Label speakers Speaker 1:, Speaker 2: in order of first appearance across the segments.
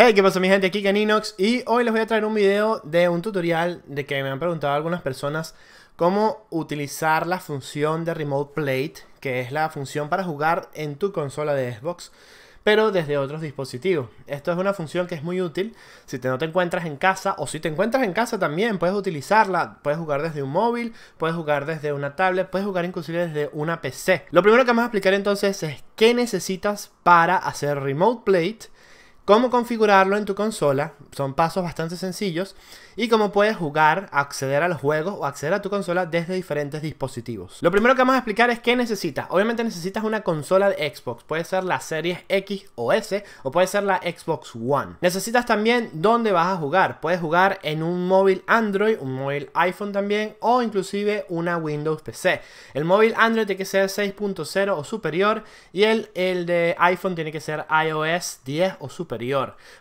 Speaker 1: Hey, ¿qué pasa mi gente? Aquí Keninox y hoy les voy a traer un video de un tutorial de que me han preguntado algunas personas cómo utilizar la función de Remote Plate, que es la función para jugar en tu consola de Xbox, pero desde otros dispositivos. Esto es una función que es muy útil si te, no te encuentras en casa o si te encuentras en casa también puedes utilizarla. Puedes jugar desde un móvil, puedes jugar desde una tablet, puedes jugar inclusive desde una PC. Lo primero que vamos a explicar entonces es qué necesitas para hacer Remote Plate cómo configurarlo en tu consola, son pasos bastante sencillos, y cómo puedes jugar, acceder a los juegos o acceder a tu consola desde diferentes dispositivos. Lo primero que vamos a explicar es qué necesitas. Obviamente necesitas una consola de Xbox, puede ser la serie X o S, o puede ser la Xbox One. Necesitas también dónde vas a jugar, puedes jugar en un móvil Android, un móvil iPhone también, o inclusive una Windows PC. El móvil Android tiene que ser 6.0 o superior, y el, el de iPhone tiene que ser iOS 10 o superior.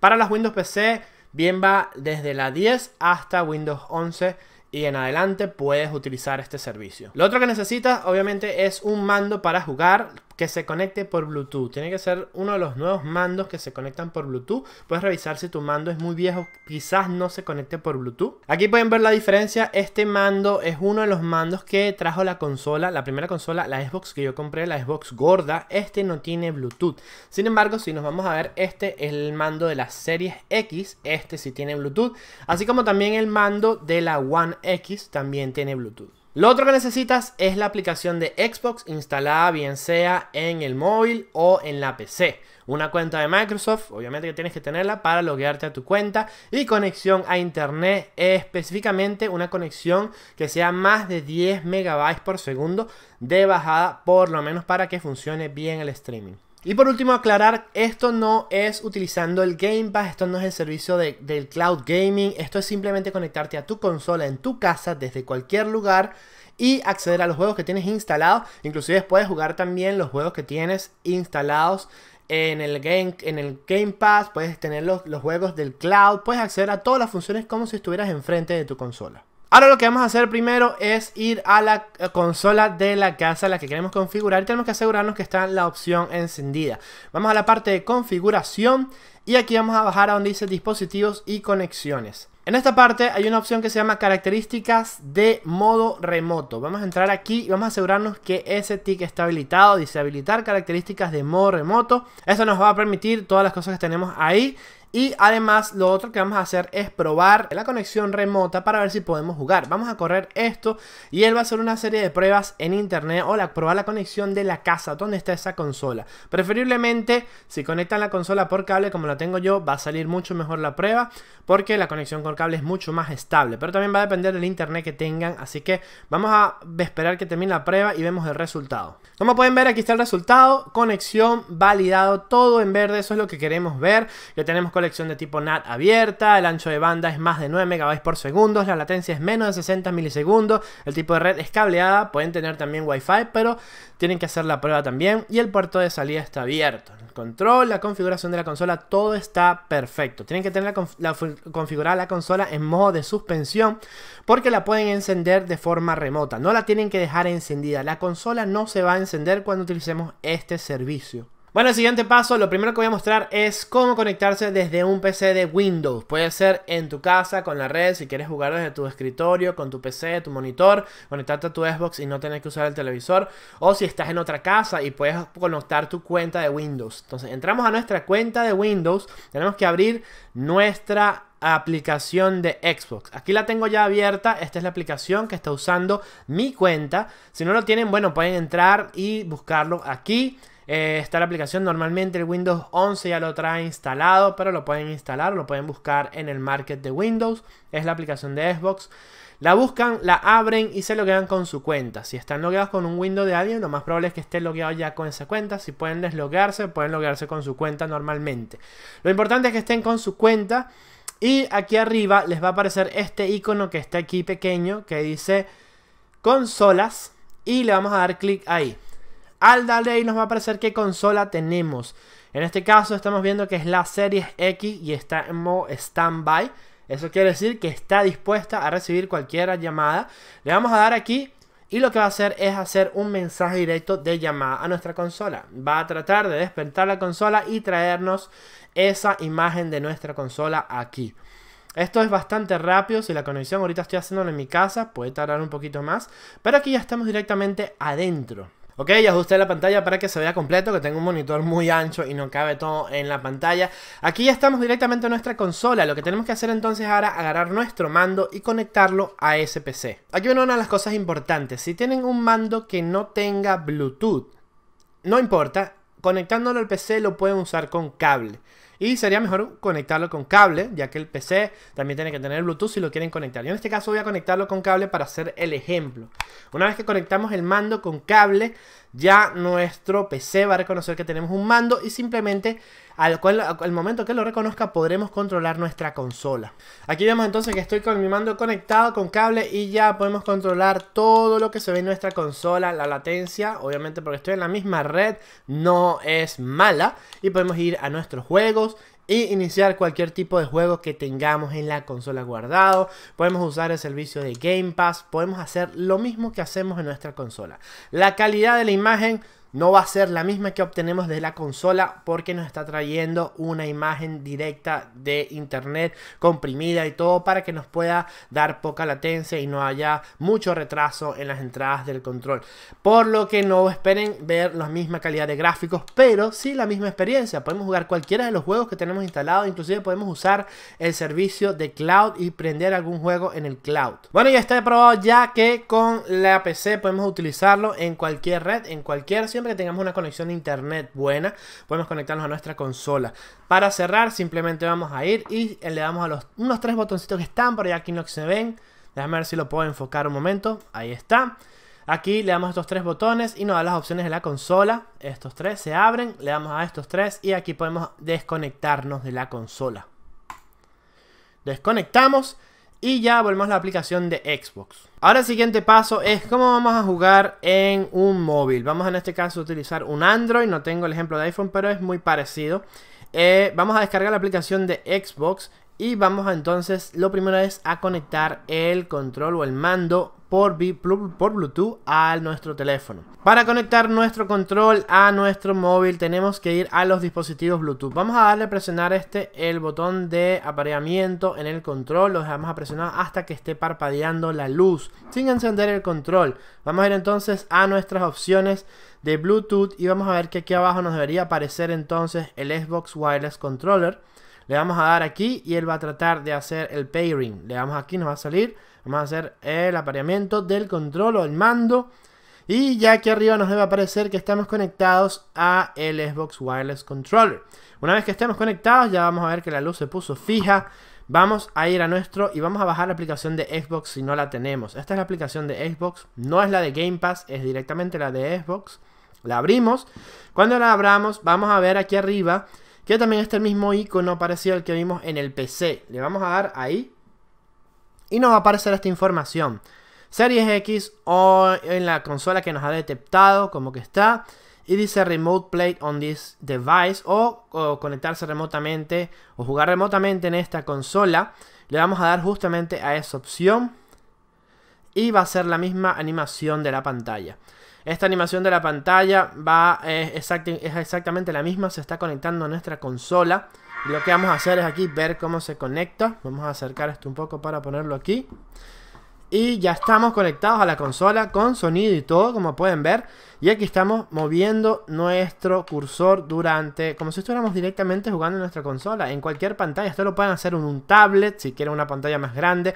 Speaker 1: Para las Windows PC, bien va desde la 10 hasta Windows 11 y en adelante puedes utilizar este servicio. Lo otro que necesitas obviamente es un mando para jugar, que se conecte por Bluetooth. Tiene que ser uno de los nuevos mandos que se conectan por Bluetooth. Puedes revisar si tu mando es muy viejo, quizás no se conecte por Bluetooth. Aquí pueden ver la diferencia. Este mando es uno de los mandos que trajo la consola, la primera consola, la Xbox que yo compré, la Xbox gorda. Este no tiene Bluetooth. Sin embargo, si nos vamos a ver, este es el mando de la Series X. Este sí tiene Bluetooth. Así como también el mando de la One X también tiene Bluetooth. Lo otro que necesitas es la aplicación de Xbox instalada bien sea en el móvil o en la PC. Una cuenta de Microsoft, obviamente que tienes que tenerla para loguearte a tu cuenta y conexión a internet, específicamente una conexión que sea más de 10 megabytes por segundo de bajada, por lo menos para que funcione bien el streaming. Y por último aclarar, esto no es utilizando el Game Pass, esto no es el servicio del cloud gaming, esto es simplemente conectarte a tu consola en tu casa desde cualquier lugar y acceder a los juegos que tienes instalados, inclusive puedes jugar también los juegos que tienes instalados en el Game, en el game Pass, puedes tener los juegos del cloud, puedes acceder a todas las funciones como si estuvieras enfrente de tu consola. Ahora lo que vamos a hacer primero es ir a la eh, consola de la casa, la que queremos configurar. Y tenemos que asegurarnos que está la opción encendida. Vamos a la parte de configuración y aquí vamos a bajar a donde dice dispositivos y conexiones. En esta parte hay una opción que se llama características de modo remoto. Vamos a entrar aquí y vamos a asegurarnos que ese tick está habilitado. Dice habilitar características de modo remoto. Eso nos va a permitir todas las cosas que tenemos ahí y además lo otro que vamos a hacer es probar la conexión remota para ver si podemos jugar. Vamos a correr esto y él va a hacer una serie de pruebas en internet o la, probar la conexión de la casa, donde está esa consola. Preferiblemente si conectan la consola por cable como la tengo yo va a salir mucho mejor la prueba porque la conexión con cable es mucho más estable. Pero también va a depender del internet que tengan, así que vamos a esperar que termine la prueba y vemos el resultado. Como pueden ver aquí está el resultado, conexión validado, todo en verde, eso es lo que queremos ver. Ya tenemos colección de tipo NAT abierta, el ancho de banda es más de 9 megabytes por segundo, la latencia es menos de 60 milisegundos, el tipo de red es cableada, pueden tener también Wi-Fi, pero tienen que hacer la prueba también y el puerto de salida está abierto. El control, la configuración de la consola, todo está perfecto. Tienen que tener configurada la consola en modo de suspensión porque la pueden encender de forma remota, no la tienen que dejar encendida. La consola no se va a encender cuando utilicemos este servicio. Bueno, el siguiente paso, lo primero que voy a mostrar es cómo conectarse desde un PC de Windows. Puede ser en tu casa, con la red, si quieres jugar desde tu escritorio, con tu PC, tu monitor, conectarte a tu Xbox y no tener que usar el televisor. O si estás en otra casa y puedes conectar tu cuenta de Windows. Entonces, entramos a nuestra cuenta de Windows, tenemos que abrir nuestra aplicación de Xbox. Aquí la tengo ya abierta, esta es la aplicación que está usando mi cuenta. Si no lo tienen, bueno, pueden entrar y buscarlo aquí. Eh, está la aplicación, normalmente el Windows 11 ya lo trae instalado, pero lo pueden instalar, lo pueden buscar en el market de Windows, es la aplicación de Xbox. La buscan, la abren y se loguean con su cuenta. Si están logueados con un Windows de alguien, lo más probable es que estén logueados ya con esa cuenta. Si pueden desloguearse, pueden loguearse con su cuenta normalmente. Lo importante es que estén con su cuenta y aquí arriba les va a aparecer este icono que está aquí pequeño que dice consolas y le vamos a dar clic ahí al darle ahí nos va a aparecer qué consola tenemos. En este caso estamos viendo que es la serie X y está en modo standby. Eso quiere decir que está dispuesta a recibir cualquier llamada. Le vamos a dar aquí y lo que va a hacer es hacer un mensaje directo de llamada a nuestra consola. Va a tratar de despertar la consola y traernos esa imagen de nuestra consola aquí. Esto es bastante rápido, si la conexión ahorita estoy haciéndola en mi casa, puede tardar un poquito más, pero aquí ya estamos directamente adentro. Ok, ya ajusté la pantalla para que se vea completo, que tengo un monitor muy ancho y no cabe todo en la pantalla. Aquí ya estamos directamente en nuestra consola, lo que tenemos que hacer entonces ahora es agarrar nuestro mando y conectarlo a ese PC. Aquí viene una de las cosas importantes, si tienen un mando que no tenga Bluetooth, no importa, conectándolo al PC lo pueden usar con cable. Y sería mejor conectarlo con cable, ya que el PC también tiene que tener Bluetooth si lo quieren conectar. Yo en este caso voy a conectarlo con cable para hacer el ejemplo. Una vez que conectamos el mando con cable, ya nuestro PC va a reconocer que tenemos un mando y simplemente al, cual, al momento que lo reconozca podremos controlar nuestra consola. Aquí vemos entonces que estoy con mi mando conectado con cable y ya podemos controlar todo lo que se ve en nuestra consola, la latencia, obviamente porque estoy en la misma red, no es mala y podemos ir a nuestros juegos e iniciar cualquier tipo de juego que tengamos en la consola guardado. Podemos usar el servicio de Game Pass, podemos hacer lo mismo que hacemos en nuestra consola. La calidad de la imagen no va a ser la misma que obtenemos de la consola porque nos está trayendo una imagen directa de internet comprimida y todo para que nos pueda dar poca latencia y no haya mucho retraso en las entradas del control. Por lo que no esperen ver la misma calidad de gráficos, pero sí la misma experiencia. Podemos jugar cualquiera de los juegos que tenemos instalados, inclusive podemos usar el servicio de cloud y prender algún juego en el cloud. Bueno, ya está probado ya que con la PC podemos utilizarlo en cualquier red, en cualquier que tengamos una conexión de internet buena, podemos conectarnos a nuestra consola. Para cerrar, simplemente vamos a ir y le damos a los unos tres botoncitos que están por allá aquí no se ven. Déjame ver si lo puedo enfocar un momento. Ahí está. Aquí le damos estos tres botones y nos da las opciones de la consola. Estos tres se abren, le damos a estos tres y aquí podemos desconectarnos de la consola. Desconectamos y ya volvemos a la aplicación de Xbox. Ahora el siguiente paso es cómo vamos a jugar en un móvil. Vamos en este caso a utilizar un Android, no tengo el ejemplo de iPhone, pero es muy parecido. Eh, vamos a descargar la aplicación de Xbox y vamos entonces, lo primero es a conectar el control o el mando por, Bluetooth a nuestro teléfono. Para conectar nuestro control a nuestro móvil tenemos que ir a los dispositivos Bluetooth. Vamos a darle a presionar este el botón de apareamiento en el control. Lo dejamos a presionar hasta que esté parpadeando la luz sin encender el control. Vamos a ir entonces a nuestras opciones de Bluetooth y vamos a ver que aquí abajo nos debería aparecer entonces el Xbox Wireless Controller. Le vamos a dar aquí y él va a tratar de hacer el pairing. Le damos aquí, nos va a salir. Vamos a hacer el apareamiento del control o el mando. Y ya aquí arriba nos debe aparecer que estamos conectados a el Xbox Wireless Controller. Una vez que estemos conectados ya vamos a ver que la luz se puso fija. Vamos a ir a nuestro y vamos a bajar la aplicación de Xbox si no la tenemos. Esta es la aplicación de Xbox, no es la de Game Pass, es directamente la de Xbox. La abrimos. Cuando la abramos vamos a ver aquí arriba que también está el mismo icono parecido al que vimos en el PC. Le vamos a dar ahí y nos va a aparecer esta información. Series X o en la consola que nos ha detectado como que está y dice Remote Play on this device o, o, conectarse remotamente o jugar remotamente en esta consola. Le vamos a dar justamente a esa opción y va a ser la misma animación de la pantalla. Esta animación de la pantalla va es exactamente la misma, se está conectando a nuestra consola. lo que vamos a hacer es aquí ver cómo se conecta. Vamos a acercar esto un poco para ponerlo aquí. Y ya estamos conectados a la consola con sonido y todo, como pueden ver. Y aquí estamos moviendo nuestro cursor durante, como si estuviéramos directamente jugando en nuestra consola, en cualquier pantalla. Esto lo pueden hacer en un tablet, si quieren una pantalla más grande.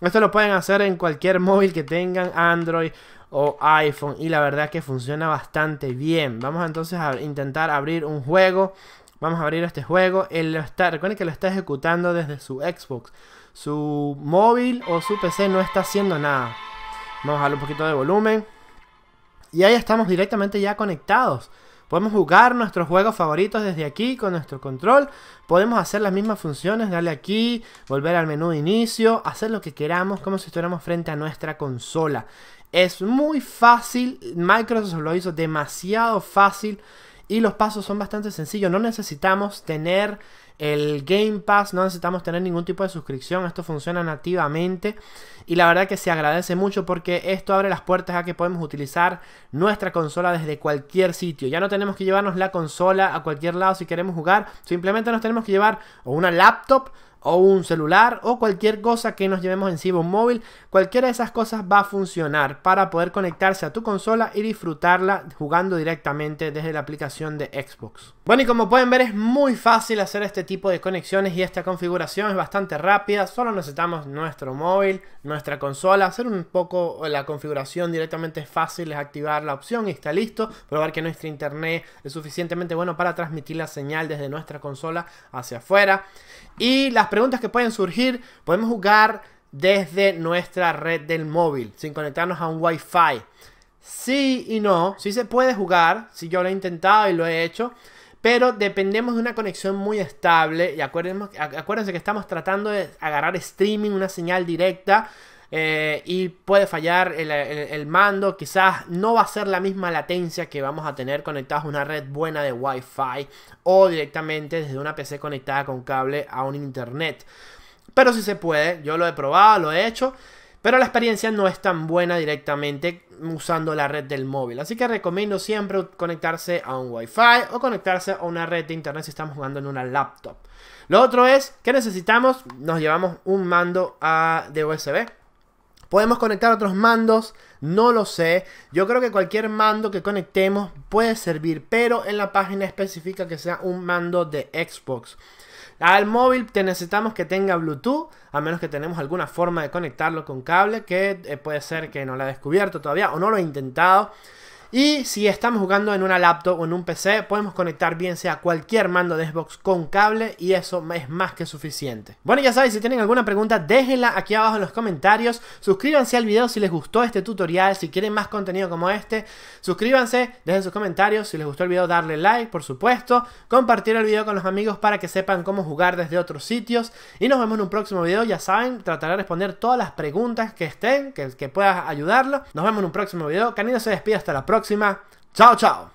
Speaker 1: Esto lo pueden hacer en cualquier móvil que tengan, Android o iPhone y la verdad que funciona bastante bien. Vamos entonces a intentar abrir un juego. Vamos a abrir este juego. el está, recuerden que lo está ejecutando desde su Xbox. Su móvil o su PC no está haciendo nada. Vamos a darle un poquito de volumen. Y ahí estamos directamente ya conectados. Podemos jugar nuestros juegos favoritos desde aquí con nuestro control. Podemos hacer las mismas funciones, darle aquí, volver al menú de inicio, hacer lo que queramos como si estuviéramos frente a nuestra consola. Es muy fácil, Microsoft lo hizo demasiado fácil y los pasos son bastante sencillos. No necesitamos tener el Game Pass, no necesitamos tener ningún tipo de suscripción, esto funciona nativamente y la verdad que se agradece mucho porque esto abre las puertas a que podemos utilizar nuestra consola desde cualquier sitio. Ya no tenemos que llevarnos la consola a cualquier lado si queremos jugar, simplemente nos tenemos que llevar una laptop o un celular o cualquier cosa que nos llevemos encima, un móvil, cualquiera de esas cosas va a funcionar para poder conectarse a tu consola y disfrutarla jugando directamente desde la aplicación de Xbox. Bueno y como pueden ver es muy fácil hacer este tipo de conexiones y esta configuración es bastante rápida, solo necesitamos nuestro móvil, nuestra consola, hacer un poco la configuración directamente es fácil, es activar la opción y está listo, probar que nuestro internet es suficientemente bueno para transmitir la señal desde nuestra consola hacia afuera. Y las preguntas que pueden surgir, podemos jugar desde nuestra red del móvil, sin conectarnos a un Wi-Fi. Sí y no, sí se puede jugar, si sí, yo lo he intentado y lo he hecho, pero dependemos de una conexión muy estable y acuérdense que estamos tratando de agarrar streaming, una señal directa eh, y puede fallar el, mando, quizás no va a ser la misma latencia que vamos a tener conectados a una red buena de Wi-Fi o directamente desde una PC conectada con cable a un internet. Pero si se puede, yo lo he probado, lo he hecho, pero la experiencia no es tan buena directamente usando la red del móvil. Así que recomiendo siempre conectarse a un Wi-Fi o conectarse a una red de internet si estamos jugando en una laptop. Lo otro es que necesitamos, nos llevamos un mando a, de USB Podemos conectar otros mandos, no lo sé. Yo creo que cualquier mando que conectemos puede servir, pero en la página específica que sea un mando de Xbox. Al móvil te necesitamos que tenga Bluetooth, a menos que tenemos alguna forma de conectarlo con cable, que eh, puede ser que no la haya descubierto todavía o no lo he intentado. Y si estamos jugando en una laptop o en un PC, podemos conectar bien sea cualquier mando de Xbox con cable y eso es más que suficiente. Bueno, ya saben si tienen alguna pregunta, déjenla aquí abajo en los comentarios. Suscríbanse al video si les gustó este tutorial, si quieren más contenido como este. Suscríbanse, dejen sus comentarios. Si les gustó el video, darle like, por supuesto. Compartir el video con los amigos para que sepan cómo jugar desde otros sitios. Y nos vemos en un próximo video. Ya saben, trataré de responder todas las preguntas que estén, que, que puedas ayudarlo. Nos vemos en un próximo video. Canino se despide hasta la próxima. próxima. Tchau, tchau!